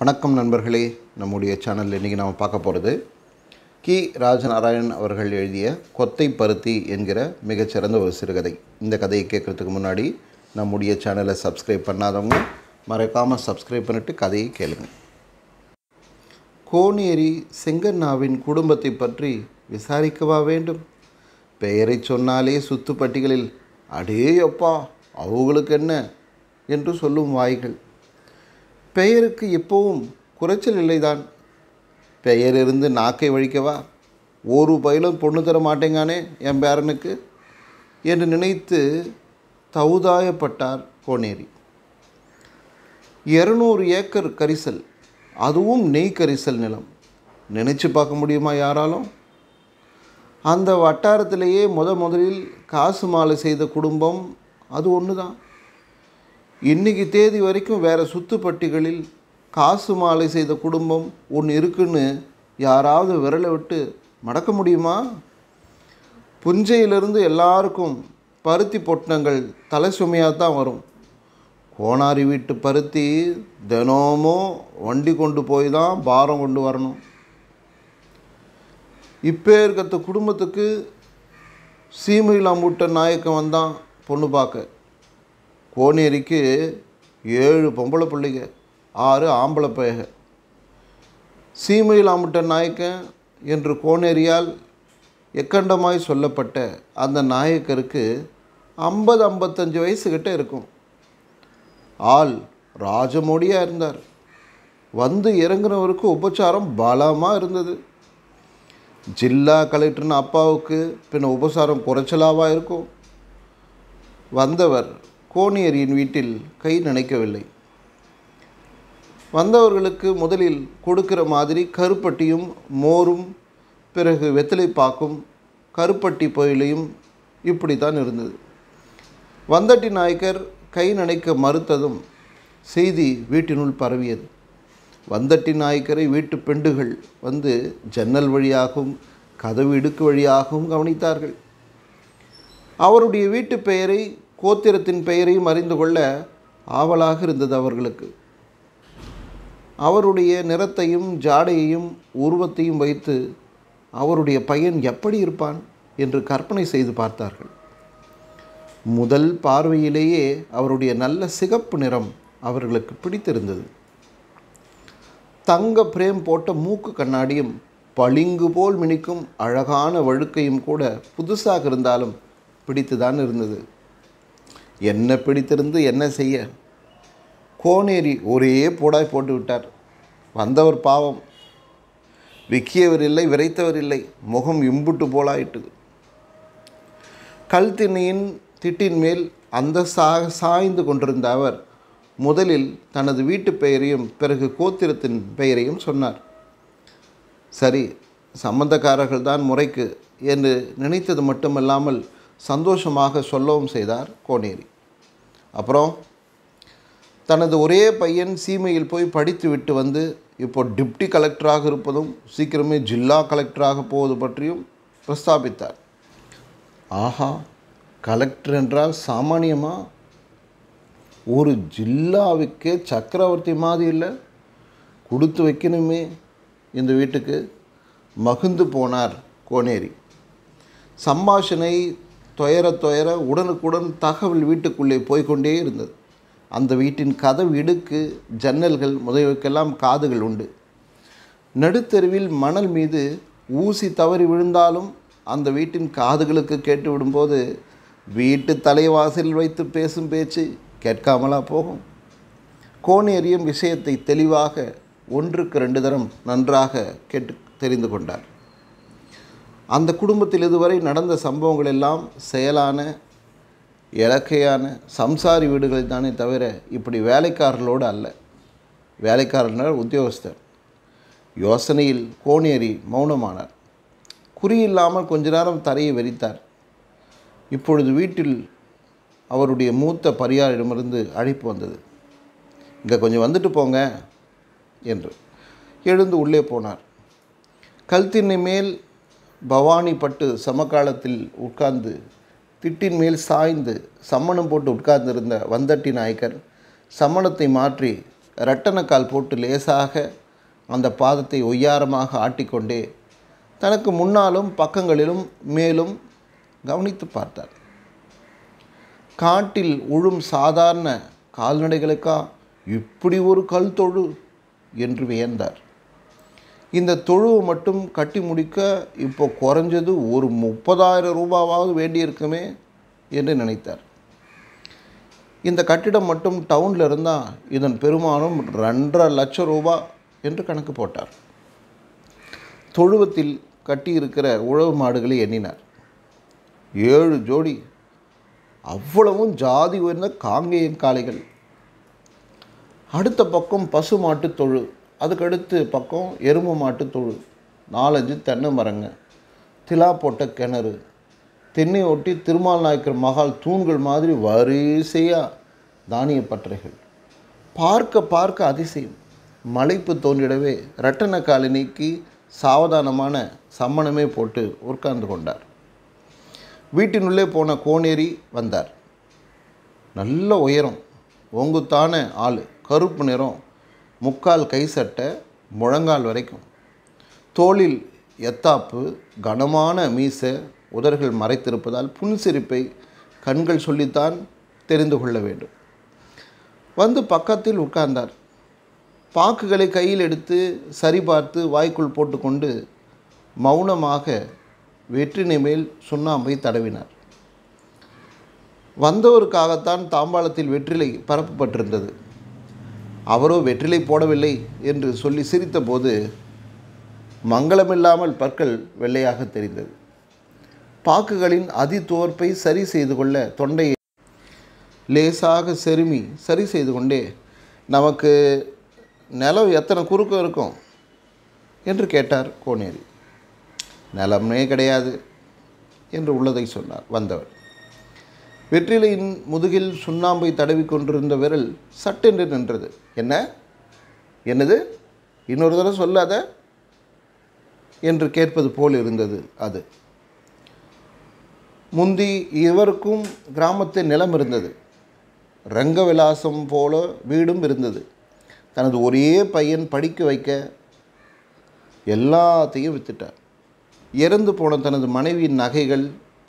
வணக்கம் நண்பர்களே நம்முடைய சேனலில் இன்றைக்கி நாம் பார்க்க போகிறது கி ராஜநாராயண் அவர்கள் எழுதிய கொத்தை பருத்தி என்கிற மிகச்சிறந்த ஒரு சிறுகதை இந்த கதையை கேட்குறதுக்கு முன்னாடி நம்முடைய சேனலை சப்ஸ்கிரைப் பண்ணாதவங்க மறக்காமல் சப்ஸ்கிரைப் பண்ணிவிட்டு கதையை கேளுங்க கோனேரி செங்கண்ணாவின் குடும்பத்தை பற்றி விசாரிக்கவா வேண்டும் பெயரை சொன்னாலே சுத்துப்பட்டிகளில் அடே அப்பா அவங்களுக்கு என்ன என்று சொல்லும் வாய்கள் பெயருக்கு எப்பவும் குறைச்சல் இல்லைதான் பெயர் இருந்து நாக்கை வழிக்கவா ஒரு பயிலும் பொண்ணு தர மாட்டேங்கானே என் பேரனுக்கு என்று நினைத்து தவுதாயப்பட்டார் கோனேரி இரநூறு ஏக்கர் கரிசல் அதுவும் நெய் கரிசல் நிலம் நினைச்சு பார்க்க முடியுமா யாராலும் அந்த வட்டாரத்திலேயே முத முதலில் காசு மாலை செய்த குடும்பம் அது ஒன்று தான் இன்றைக்கி தேதி வரைக்கும் வேறு சுத்துப்பட்டிகளில் காசு மாலை செய்த குடும்பம் ஒன்று இருக்குன்னு யாராவது விரலை விட்டு மடக்க முடியுமா புஞ்சையிலிருந்து எல்லாருக்கும் பருத்தி பொட்டினங்கள் தலை சுமையாக தான் வரும் கோணாரி வீட்டு பருத்தி தினமும் வண்டி கொண்டு போய் தான் பாரம் கொண்டு வரணும் இப்போ இருக்கிற குடும்பத்துக்கு சீமையில் அம்புட்ட நாயக்கம் வந்தான் பொண்ணு பார்க்க கோனேரிக்கு ஏழு பொம்பளை பிள்ளைங்க ஆறு ஆம்பளை பயக சீமையில் ஆமிட்ட நாயக்கன் என்று கோனேரியால் எக்கண்டமாய் சொல்லப்பட்ட அந்த நாயக்கருக்கு ஐம்பது ஐம்பத்தஞ்சு வயசுக்கிட்ட இருக்கும் ஆள் ராஜமோடியாக இருந்தார் வந்து இறங்குனவருக்கு உபச்சாரம் பலமாக இருந்தது ஜில்லா கலெக்டர்னு அப்பாவுக்கு பின்ன உபசாரம் குறைச்சலாவாக இருக்கும் வந்தவர் கோணியரின் வீட்டில் கை நினைக்கவில்லை வந்தவர்களுக்கு முதலில் கொடுக்கிற மாதிரி கருப்பட்டியும் மோரும் பிறகு வெத்தலைப்பாக்கும் கருப்பட்டி பொயிலையும் இப்படி தான் இருந்தது வந்தட்டி நாயக்கர் கை நினைக்க மறுத்ததும் செய்தி வீட்டினுள் பரவியது வந்தட்டி நாயக்கரை வீட்டு பெண்டுகள் வந்து ஜன்னல் வழியாகவும் கதவு இடுக்கு வழியாகவும் கவனித்தார்கள் அவருடைய வீட்டு பெயரை கோத்திரத்தின் பெயரையும் அறிந்து கொள்ள ஆவலாக இருந்தது அவர்களுக்கு அவருடைய நிறத்தையும் ஜாடையையும் உருவத்தையும் வைத்து அவருடைய பையன் எப்படி இருப்பான் என்று கற்பனை செய்து பார்த்தார்கள் முதல் பார்வையிலேயே அவருடைய நல்ல சிகப்பு நிறம் அவர்களுக்கு பிடித்திருந்தது தங்க பிரேம் போட்ட மூக்கு கண்ணாடியும் பளிங்கு போல் மினிக்கும் அழகான வழுக்கையும் கூட புதுசாக இருந்தாலும் பிடித்துதான் இருந்தது என்ன பிடித்திருந்து என்ன செய்ய கோனேரி ஒரே போடாய் போட்டு விட்டார் வந்தவர் பாவம் விக்கியவர் இல்லை விரைத்தவர் இல்லை முகம் இம்புட்டு போலாயிட்டு கல் திண்ணியின் திட்டின் மேல் அந்த சா சாய்ந்து கொண்டிருந்த அவர் முதலில் தனது வீட்டு பெயரையும் பிறகு கோத்திரத்தின் பெயரையும் சொன்னார் சரி சம்பந்தக்காரர்கள்தான் தான் முறைக்கு என்று நினைத்தது மட்டுமல்லாமல் சந்தோஷமாக சொல்லவும் செய்தார் கோனேரி அப்புறம் தனது ஒரே பையன் சீமையில் போய் படித்து விட்டு வந்து இப்போ டிப்டி கலெக்டராக இருப்பதும் சீக்கிரமே ஜில்லா கலெக்டராக போவது பற்றியும் பிரஸ்தாபித்தார் ஆஹா கலெக்டர் என்றால் சாமானியமாக ஒரு ஜில்லாவுக்கே சக்கரவர்த்தி மாதிரி இல்லை கொடுத்து வைக்கணுமே இந்த வீட்டுக்கு மகிழ்ந்து போனார் கோனேரி சம்பாஷணை துயர துயர உடனுக்குடன் தகவல் வீட்டுக்குள்ளே போய்கொண்டே இருந்தது அந்த வீட்டின் கதவு இடுக்கு ஜன்னல்கள் முதலுக்கெல்லாம் காதுகள் உண்டு நடுத்தெருவில் மணல் மீது ஊசி தவறி விழுந்தாலும் அந்த வீட்டின் காதுகளுக்கு கேட்டு விடும்போது வீட்டு தலைவாசலில் வைத்து பேசும் பேச்சு கேட்காமலா போகும் கோணேரியும் விஷயத்தை தெளிவாக ஒன்றுக்கு ரெண்டு தரம் நன்றாக கேட்டு தெரிந்து கொண்டார் அந்த குடும்பத்தில் இதுவரை நடந்த சம்பவங்கள் எல்லாம் செயலான இலக்கையான சம்சாரி வீடுகளை தானே தவிர இப்படி வேலைக்காரர்களோடு அல்ல வேலைக்காரனர் உத்தியோகஸ்தர் யோசனையில் கோணேறி மௌனமானார் குறியில்லாமல் கொஞ்ச நேரம் தரையை வெறித்தார் இப்பொழுது வீட்டில் அவருடைய மூத்த பரியாரிடமிருந்து அழைப்பு வந்தது இங்கே கொஞ்சம் வந்துட்டு போங்க என்று எழுந்து உள்ளே போனார் கல்திண்ணை மேல் பவானி பட்டு சமகாலத்தில் உட்கார்ந்து திட்டின் மேல் சாய்ந்து சம்மணம் போட்டு உட்கார்ந்திருந்த வந்தட்டி நாயக்கர் சம்மணத்தை மாற்றி இரட்டனக்கால் போட்டு லேசாக அந்த பாதத்தை ஒய்யாரமாக ஆட்டிக்கொண்டே தனக்கு முன்னாலும் பக்கங்களிலும் மேலும் கவனித்து பார்த்தார் காட்டில் உழும் சாதாரண கால்நடைகளுக்கா இப்படி ஒரு கல் தொழு என்று வியந்தார் இந்த தொழுவை மட்டும் கட்டி முடிக்க இப்போ குறைஞ்சது ஒரு முப்பதாயிரம் ரூபாவாவது வேண்டியிருக்குமே என்று நினைத்தார் இந்த கட்டிடம் மட்டும் டவுனில் இருந்தால் இதன் பெருமானம் ரெண்டரை லட்சம் ரூபா என்று கணக்கு போட்டார் தொழுவத்தில் கட்டியிருக்கிற உழவு மாடுகளை எண்ணினார் ஏழு ஜோடி அவ்வளவும் ஜாதி உயர்ந்த காங்கேயன் காளைகள் அடுத்த பக்கம் பசு மாட்டு தொழு அதுக்கடுத்து பக்கம் எருமை மாட்டு தொழு நாலஞ்சு தென்னை மரங்க திலா போட்ட கிணறு தென்னை ஒட்டி திருமால் நாயக்கர் மகால் தூண்கள் மாதிரி வரிசையாக தானிய பற்றைகள் பார்க்க பார்க்க அதிசயம் மலைப்பு தோன்றிடவே ரட்டன காலனிக்கு சாவதானமான சம்மணமே போட்டு உட்கார்ந்து கொண்டார் வீட்டினுள்ளே போன கோனேரி வந்தார் நல்ல உயரம் ஒங்குத்தான ஆள் கருப்பு நிறம் முக்கால் கை சட்டை முழங்கால் வரைக்கும் தோளில் எத்தாப்பு கனமான மீசை உதர்கள் மறைத்திருப்பதால் புன்சிரிப்பை கண்கள் சொல்லித்தான் தெரிந்து கொள்ள வேண்டும் வந்து பக்கத்தில் உட்கார்ந்தார் பாக்குகளை கையில் எடுத்து சரிபார்த்து வாய்க்குள் போட்டுக்கொண்டு மௌனமாக வெற்றினை மேல் சுண்ணாம்பை தடவினார் வந்தவருக்காகத்தான் தாம்பாளத்தில் வெற்றிலை பரப்பப்பட்டிருந்தது அவரோ வெற்றிலை போடவில்லை என்று சொல்லி சிரித்தபோது மங்களமில்லாமல் பற்கள் வெள்ளையாக தெரிந்தது பாக்குகளின் தோற்பை சரி செய்து கொள்ள தொண்டையை லேசாக செருமி சரி செய்து கொண்டே நமக்கு நிலம் எத்தனை குறுக்கம் இருக்கும் என்று கேட்டார் கோனேரி நிலம்னே கிடையாது என்று உள்ளதை சொன்னார் வந்தவர் வெற்றிலையின் முதுகில் சுண்ணாம்பை தடவி கொண்டிருந்த விரல் சட்டென்று நின்றது என்ன என்னது இன்னொரு தடவை சொல்லாத என்று கேட்பது போல் இருந்தது அது முந்தி இவருக்கும் கிராமத்தில் நிலம் இருந்தது ரங்கவிலாசம் போல வீடும் இருந்தது தனது ஒரே பையன் படிக்க வைக்க எல்லாத்தையும் வித்துட்டார் இறந்து போன தனது மனைவியின் நகைகள்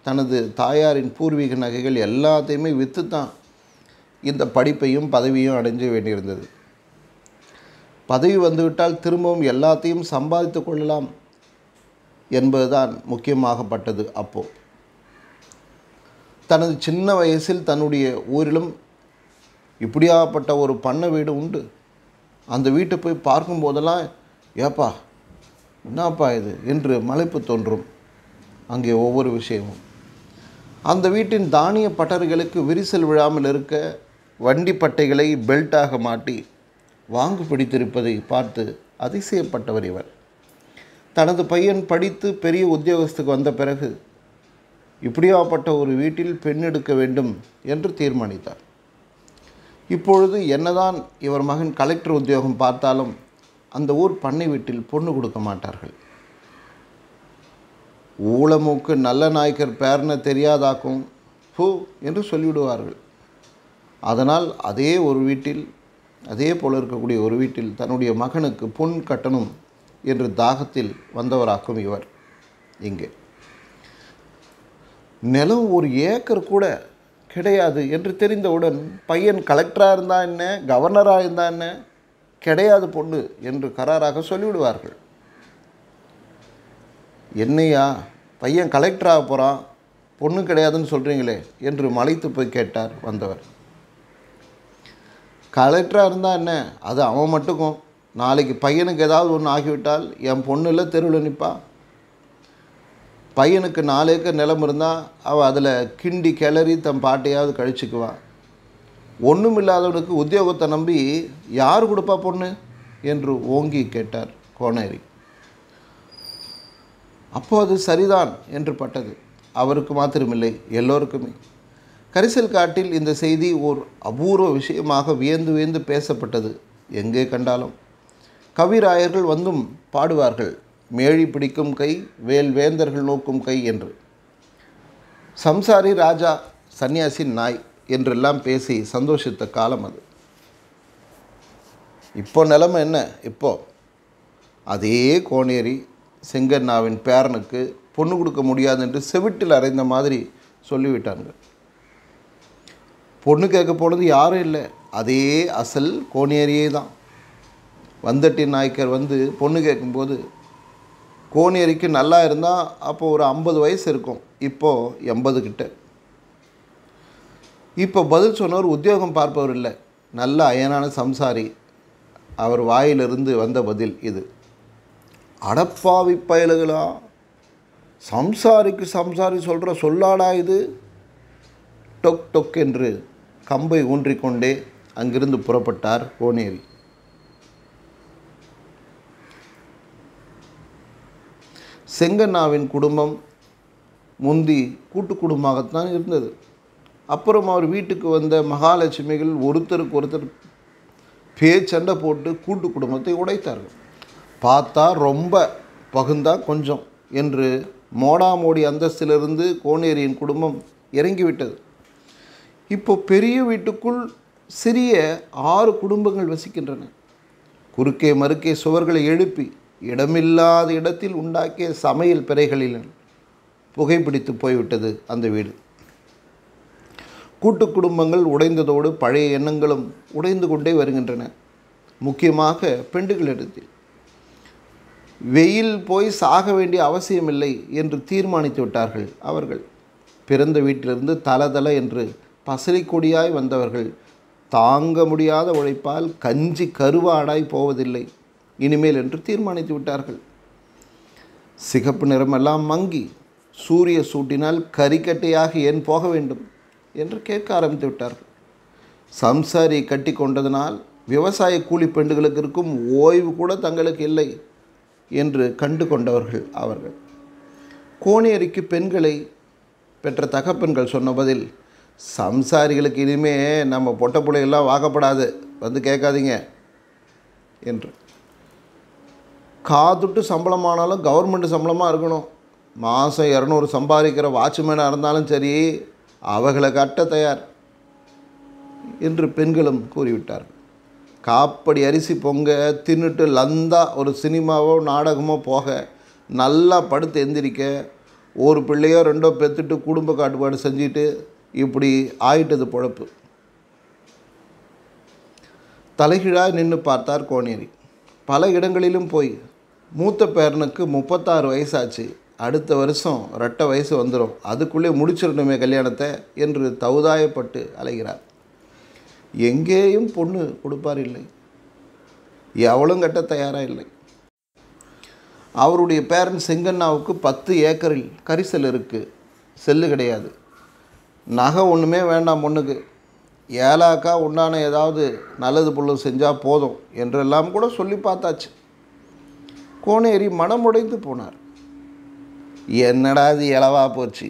தனது தாயாரின் பூர்வீக நகைகள் எல்லாத்தையுமே விற்று தான் இந்த படிப்பையும் பதவியும் அடைஞ்ச வேண்டியிருந்தது பதவி வந்துவிட்டால் திரும்பவும் எல்லாத்தையும் சம்பாதித்து கொள்ளலாம் என்பதுதான் முக்கியமாகப்பட்டது அப்போது தனது சின்ன வயசில் தன்னுடைய ஊரிலும் இப்படியாகப்பட்ட ஒரு பண்ணை வீடு உண்டு அந்த வீட்டை போய் பார்க்கும்போதெல்லாம் ஏப்பா என்னப்பா இது என்று மலைப்பு தோன்றும் அங்கே ஒவ்வொரு விஷயமும் அந்த வீட்டின் தானிய பட்டர்களுக்கு விரிசல் விழாமல் இருக்க வண்டி பட்டைகளை பெல்ட்டாக மாட்டி வாங்கு பிடித்திருப்பதை பார்த்து அதிசயப்பட்டவர் இவர் தனது பையன் படித்து பெரிய உத்தியோகத்துக்கு வந்த பிறகு இப்படியாப்பட்ட ஒரு வீட்டில் பெண் எடுக்க வேண்டும் என்று தீர்மானித்தார் இப்பொழுது என்னதான் இவர் மகன் கலெக்டர் உத்தியோகம் பார்த்தாலும் அந்த ஊர் பண்ணை வீட்டில் பொண்ணு கொடுக்க மாட்டார்கள் ஊளமூக்கு நல்ல நாயக்கர் பேர்னு தெரியாதாக்கும் பூ என்று சொல்லிவிடுவார்கள் அதனால் அதே ஒரு வீட்டில் அதே போல் இருக்கக்கூடிய ஒரு வீட்டில் தன்னுடைய மகனுக்கு பொன் கட்டணும் என்று தாகத்தில் வந்தவராக்கும் இவர் இங்கே நிலம் ஒரு ஏக்கர் கூட கிடையாது என்று தெரிந்தவுடன் பையன் கலெக்டராக இருந்தால் என்ன கவர்னராக இருந்தா என்ன கிடையாது பொண்ணு என்று கராராக சொல்லிவிடுவார்கள் என்னையா பையன் ஆக போகிறான் பொண்ணு கிடையாதுன்னு சொல்கிறீங்களே என்று மலைத்து போய் கேட்டார் வந்தவர் கலெக்டராக இருந்தால் என்ன அது அவன் மட்டுக்கும் நாளைக்கு பையனுக்கு ஏதாவது ஒன்று ஆகிவிட்டால் என் பொண்ணு இல்லை தெருவில் நிற்பா பையனுக்கு நாலு ஏக்கர் நிலம் இருந்தால் அவள் அதில் கிண்டி கிளறி தன் பாட்டையாவது கழிச்சுக்குவான் ஒன்றும் இல்லாதவனுக்கு உத்தியோகத்தை நம்பி யார் கொடுப்பா பொண்ணு என்று ஓங்கி கேட்டார் கோனேரி அப்போது சரிதான் என்று பட்டது அவருக்கு மாத்திரமில்லை எல்லோருக்குமே கரிசல் காட்டில் இந்த செய்தி ஓர் அபூர்வ விஷயமாக வியந்து வியந்து பேசப்பட்டது எங்கே கண்டாலும் கவிராயர்கள் வந்தும் பாடுவார்கள் மேழி பிடிக்கும் கை வேல் வேந்தர்கள் நோக்கும் கை என்று சம்சாரி ராஜா சன்னியாசி நாய் என்றெல்லாம் பேசி சந்தோஷித்த காலம் அது இப்போ நிலமை என்ன இப்போ அதே கோனேரி செங்கண்ணாவின் பேரனுக்கு பொண்ணு கொடுக்க முடியாது என்று செவிட்டில் அறைந்த மாதிரி சொல்லிவிட்டாங்க பொண்ணு கேட்க போனது யாரும் இல்லை அதே அசல் கோனேரியே தான் வந்தட்டி நாயக்கர் வந்து பொண்ணு கேட்கும்போது கோனேரிக்கு நல்லா இருந்தால் அப்போது ஒரு ஐம்பது வயசு இருக்கும் இப்போது எண்பது கிட்ட இப்போ பதில் சொன்னவர் உத்தியோகம் பார்ப்பவர் இல்லை நல்ல அயனான சம்சாரி அவர் வாயிலிருந்து வந்த பதில் இது அடப்பாவி பயலுகளா சம்சாரிக்கு சம்சாரி சொல்கிற சொல்லாடா இது டொக் டொக் என்று கம்பை ஊன்றிக்கொண்டே அங்கிருந்து புறப்பட்டார் கோனேரி செங்கண்ணாவின் குடும்பம் முந்தி கூட்டு குடும்பமாகத்தான் இருந்தது அப்புறம் அவர் வீட்டுக்கு வந்த மகாலட்சுமிகள் ஒருத்தருக்கு ஒருத்தர் பேச்சண்டை போட்டு கூட்டு குடும்பத்தை உடைத்தார்கள் பார்த்தா ரொம்ப பகுந்தா கொஞ்சம் என்று மோடாமோடி அந்தஸ்திலிருந்து கோனேரியின் குடும்பம் இறங்கிவிட்டது இப்போ பெரிய வீட்டுக்குள் சிறிய ஆறு குடும்பங்கள் வசிக்கின்றன குறுக்கே மறுக்கே சுவர்களை எழுப்பி இடமில்லாத இடத்தில் உண்டாக்கிய சமையல் பிறைகளில் புகைப்பிடித்து போய்விட்டது அந்த வீடு கூட்டு குடும்பங்கள் உடைந்ததோடு பழைய எண்ணங்களும் உடைந்து கொண்டே வருகின்றன முக்கியமாக பெண்டுகளிடத்தில் வெயில் போய் சாக வேண்டிய அவசியமில்லை என்று தீர்மானித்து விட்டார்கள் அவர்கள் பிறந்த வீட்டிலிருந்து தல தல என்று பசலிக்கொடியாய் வந்தவர்கள் தாங்க முடியாத உழைப்பால் கஞ்சி கருவாடாய் போவதில்லை இனிமேல் என்று தீர்மானித்து விட்டார்கள் சிகப்பு நிறமெல்லாம் மங்கி சூரிய சூட்டினால் கறிக்கட்டையாக ஏன் போக வேண்டும் என்று கேட்க ஆரம்பித்து விட்டார்கள் சம்சாரி கட்டி கொண்டதனால் விவசாய கூலி பெண்டுகளுக்கு இருக்கும் ஓய்வு கூட தங்களுக்கு இல்லை என்று கண்டு கொண்டவர்கள் அவர்கள் கோணியரிக்கு பெண்களை பெற்ற தகப்பெண்கள் சொன்ன பதில் சம்சாரிகளுக்கு இனிமே நம்ம பொட்ட பிள்ளைகள்லாம் வாக்கப்படாது வந்து கேட்காதீங்க என்று காதுட்டு சம்பளமானாலும் கவர்மெண்ட் சம்பளமாக இருக்கணும் மாதம் இரநூறு சம்பாதிக்கிற வாட்ச்மேனாக இருந்தாலும் சரி அவகளை கட்ட தயார் என்று பெண்களும் கூறிவிட்டார்கள் காப்படி அரிசி பொங்க தின்னுட்டு லந்தா ஒரு சினிமாவோ நாடகமோ போக நல்லா படுத்து எந்திரிக்க ஒரு பிள்ளையோ ரெண்டோ பெற்றுட்டு குடும்ப காட்டுப்பாடு செஞ்சுட்டு இப்படி ஆயிட்டது பொழப்பு தலைகீழாக நின்று பார்த்தார் கோனேரி பல இடங்களிலும் போய் மூத்த பேரனுக்கு முப்பத்தாறு வயசாச்சு அடுத்த வருஷம் ரெட்டை வயசு வந்துடும் அதுக்குள்ளே முடிச்சிடணுமே கல்யாணத்தை என்று தவுதாயப்பட்டு அலைகிறார் எங்கேயும் பொண்ணு கொடுப்பார் இல்லை எவளும் கட்ட தயாராக இல்லை அவருடைய பேரன் செங்கண்ணாவுக்கு பத்து ஏக்கரில் கரிசல் இருக்குது செல்லு கிடையாது நகை ஒன்றுமே வேண்டாம் பொண்ணுக்கு ஏலாக்கா உண்டான ஏதாவது நல்லது பொருள் செஞ்சால் போதும் என்றெல்லாம் கூட சொல்லி பார்த்தாச்சு கோனேரி மனம் உடைந்து போனார் என்னடா இது இலவா போச்சு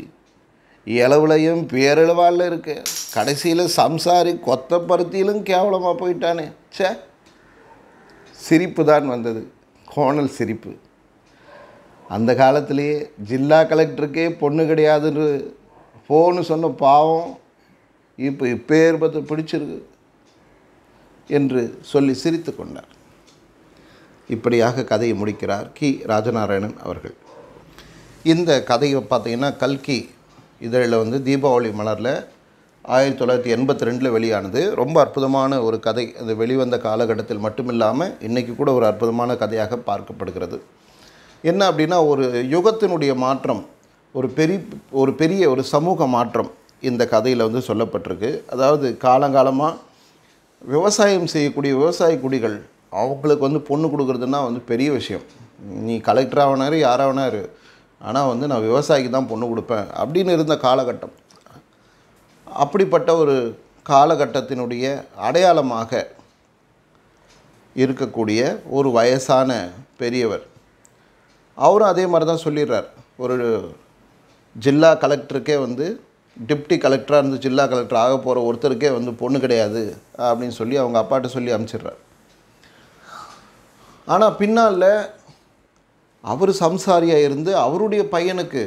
இளவுலையும் பேரளவாளில் இருக்கு கடைசியில் சம்சாரி கொத்த பருத்தியிலும் கேவலமாக போயிட்டானே சே சிரிப்பு தான் வந்தது கோணல் சிரிப்பு அந்த காலத்திலேயே ஜில்லா கலெக்டருக்கே பொண்ணு கிடையாதுன்னு போன்னு சொன்ன பாவம் இப்போ இப்பேர்பத்தை பிடிச்சிருக்கு என்று சொல்லி சிரித்து கொண்டார் இப்படியாக கதையை முடிக்கிறார் கி ராஜநாராயணன் அவர்கள் இந்த கதையை பார்த்திங்கன்னா கல்கி இதழில் வந்து தீபாவளி மலரில் ஆயிரத்தி தொள்ளாயிரத்தி எண்பத்தி ரெண்டில் வெளியானது ரொம்ப அற்புதமான ஒரு கதை அது வெளிவந்த காலகட்டத்தில் மட்டும் இல்லாமல் இன்றைக்கி கூட ஒரு அற்புதமான கதையாக பார்க்கப்படுகிறது என்ன அப்படின்னா ஒரு யுகத்தினுடைய மாற்றம் ஒரு பெரிய ஒரு பெரிய ஒரு சமூக மாற்றம் இந்த கதையில் வந்து சொல்லப்பட்டிருக்கு அதாவது காலங்காலமாக விவசாயம் செய்யக்கூடிய விவசாய குடிகள் அவங்களுக்கு வந்து பொண்ணு கொடுக்குறதுன்னா வந்து பெரிய விஷயம் நீ கலெக்டர் ஆகினாரு ஆனால் வந்து நான் விவசாயிக்கு தான் பொண்ணு கொடுப்பேன் அப்படின்னு இருந்த காலகட்டம் அப்படிப்பட்ட ஒரு காலகட்டத்தினுடைய அடையாளமாக இருக்கக்கூடிய ஒரு வயசான பெரியவர் அவரும் அதே மாதிரி தான் சொல்லிடுறார் ஒரு ஜில்லா கலெக்டருக்கே வந்து டிப்டி கலெக்டராக இருந்து ஜில்லா கலெக்டர் ஆக போகிற ஒருத்தருக்கே வந்து பொண்ணு கிடையாது அப்படின்னு சொல்லி அவங்க அப்பாட்ட சொல்லி அனுப்பிச்சிடுறார் ஆனால் பின்னால் அவர் சம்சாரியாக இருந்து அவருடைய பையனுக்கு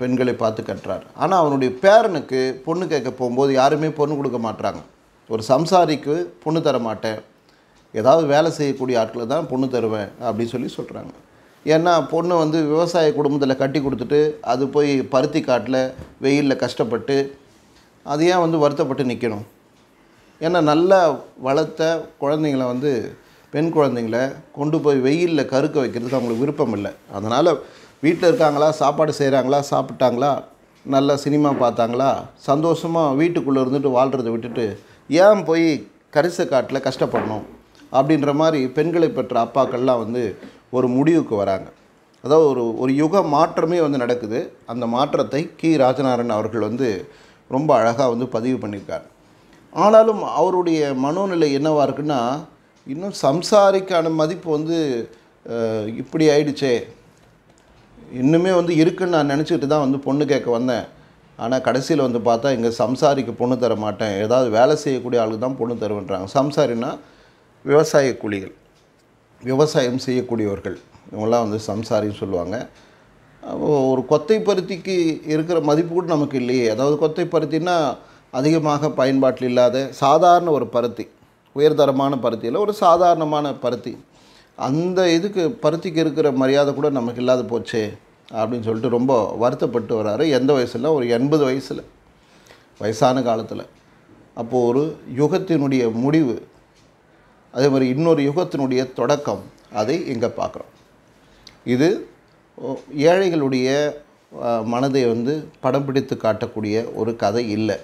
பெண்களை பார்த்து கட்டுறார் ஆனால் அவனுடைய பேரனுக்கு பொண்ணு கேட்க போகும்போது யாருமே பொண்ணு கொடுக்க மாட்டுறாங்க ஒரு சம்சாரிக்கு பொண்ணு தர மாட்டேன் ஏதாவது வேலை செய்யக்கூடிய ஆட்களை தான் பொண்ணு தருவேன் அப்படின்னு சொல்லி சொல்கிறாங்க ஏன்னா பொண்ணு வந்து விவசாய குடும்பத்தில் கட்டி கொடுத்துட்டு அது போய் பருத்தி காட்டில் வெயிலில் கஷ்டப்பட்டு அது ஏன் வந்து வருத்தப்பட்டு நிற்கணும் ஏன்னா நல்லா வளர்த்த குழந்தைங்களை வந்து பெண் குழந்தைங்கள கொண்டு போய் வெயிலில் கருக்க வைக்கிறதுக்கு அவங்களுக்கு விருப்பம் இல்லை அதனால் வீட்டில் இருக்காங்களா சாப்பாடு செய்கிறாங்களா சாப்பிட்டாங்களா நல்லா சினிமா பார்த்தாங்களா சந்தோஷமாக வீட்டுக்குள்ளே இருந்துட்டு வாழ்கிறத விட்டுட்டு ஏன் போய் கரிச காட்டில் கஷ்டப்படணும் அப்படின்ற மாதிரி பெண்களை பெற்ற அப்பாக்கள்லாம் வந்து ஒரு முடிவுக்கு வராங்க அதாவது ஒரு ஒரு யுக மாற்றமே வந்து நடக்குது அந்த மாற்றத்தை கி ராஜநாரன் அவர்கள் வந்து ரொம்ப அழகாக வந்து பதிவு பண்ணியிருக்கார் ஆனாலும் அவருடைய மனோநிலை என்னவாக இருக்குன்னா இன்னும் சம்சாரிக்கான மதிப்பு வந்து இப்படி ஆயிடுச்சே இன்னுமே வந்து இருக்குன்னு நான் நினச்சிக்கிட்டு தான் வந்து பொண்ணு கேட்க வந்தேன் ஆனால் கடைசியில் வந்து பார்த்தா இங்கே சம்சாரிக்கு பொண்ணு தர மாட்டேன் ஏதாவது வேலை செய்யக்கூடிய ஆளுக்கு தான் பொண்ணு தருவன்றாங்க சம்சாரினா விவசாய கூலிகள் விவசாயம் செய்யக்கூடியவர்கள் இவங்களாம் வந்து சம்சாரின்னு சொல்லுவாங்க ஒரு கொத்தை பருத்திக்கு இருக்கிற மதிப்பு கூட நமக்கு இல்லையே அதாவது கொத்தை பருத்தின்னா அதிகமாக பயன்பாட்டில் இல்லாத சாதாரண ஒரு பருத்தி உயர்தரமான பருத்தி இல்லை ஒரு சாதாரணமான பருத்தி அந்த இதுக்கு பருத்திக்கு இருக்கிற மரியாதை கூட நமக்கு இல்லாத போச்சே அப்படின்னு சொல்லிட்டு ரொம்ப வருத்தப்பட்டு வராரு எந்த வயசில் ஒரு எண்பது வயசில் வயசான காலத்தில் அப்போது ஒரு யுகத்தினுடைய முடிவு அதே மாதிரி இன்னொரு யுகத்தினுடைய தொடக்கம் அதை இங்கே பார்க்குறோம் இது ஏழைகளுடைய மனதை வந்து படம் பிடித்து காட்டக்கூடிய ஒரு கதை இல்லை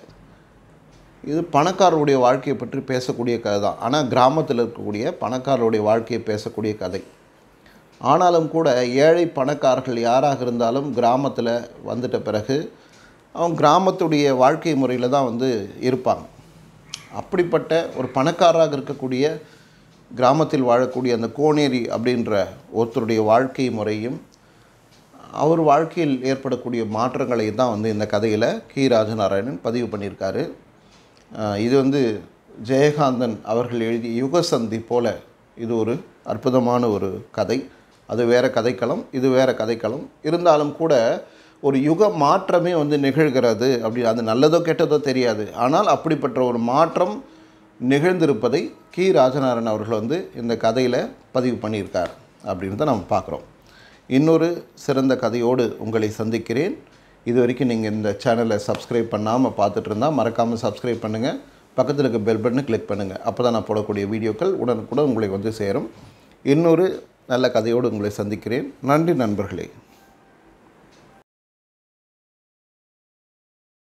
இது பணக்காரருடைய வாழ்க்கையை பற்றி பேசக்கூடிய கதை தான் ஆனால் கிராமத்தில் இருக்கக்கூடிய பணக்காரருடைய வாழ்க்கையை பேசக்கூடிய கதை ஆனாலும் கூட ஏழை பணக்காரர்கள் யாராக இருந்தாலும் கிராமத்தில் வந்துட்ட பிறகு அவங்க கிராமத்துடைய வாழ்க்கை முறையில் தான் வந்து இருப்பாங்க அப்படிப்பட்ட ஒரு பணக்காராக இருக்கக்கூடிய கிராமத்தில் வாழக்கூடிய அந்த கோனேரி அப்படின்ற ஒருத்தருடைய வாழ்க்கை முறையும் அவர் வாழ்க்கையில் ஏற்படக்கூடிய மாற்றங்களையும் தான் வந்து இந்த கதையில் கி ராஜநாராயணன் பதிவு பண்ணியிருக்காரு இது வந்து ஜெயகாந்தன் அவர்கள் எழுதிய யுகசந்தி போல இது ஒரு அற்புதமான ஒரு கதை அது வேறு கதைக்களம் இது வேறு கதைக்களம் இருந்தாலும் கூட ஒரு யுக மாற்றமே வந்து நிகழ்கிறது அப்படி அது நல்லதோ கெட்டதோ தெரியாது ஆனால் அப்படிப்பட்ட ஒரு மாற்றம் நிகழ்ந்திருப்பதை கி ராஜநாரன் அவர்கள் வந்து இந்த கதையில் பதிவு பண்ணியிருக்கார் அப்படின்னு தான் நம்ம பார்க்குறோம் இன்னொரு சிறந்த கதையோடு உங்களை சந்திக்கிறேன் இது வரைக்கும் நீங்கள் இந்த சேனலை சப்ஸ்கிரைப் பண்ணாமல் பார்த்துட்டு இருந்தால் மறக்காமல் சப்ஸ்கிரைப் பண்ணுங்கள் பக்கத்தில் இருக்க பெல் பட்டனை கிளிக் பண்ணுங்கள் அப்போ தான் நான் போடக்கூடிய வீடியோக்கள் உடனுக்குடன் உங்களை வந்து சேரும் இன்னொரு நல்ல கதையோடு உங்களை சந்திக்கிறேன் நன்றி நண்பர்களே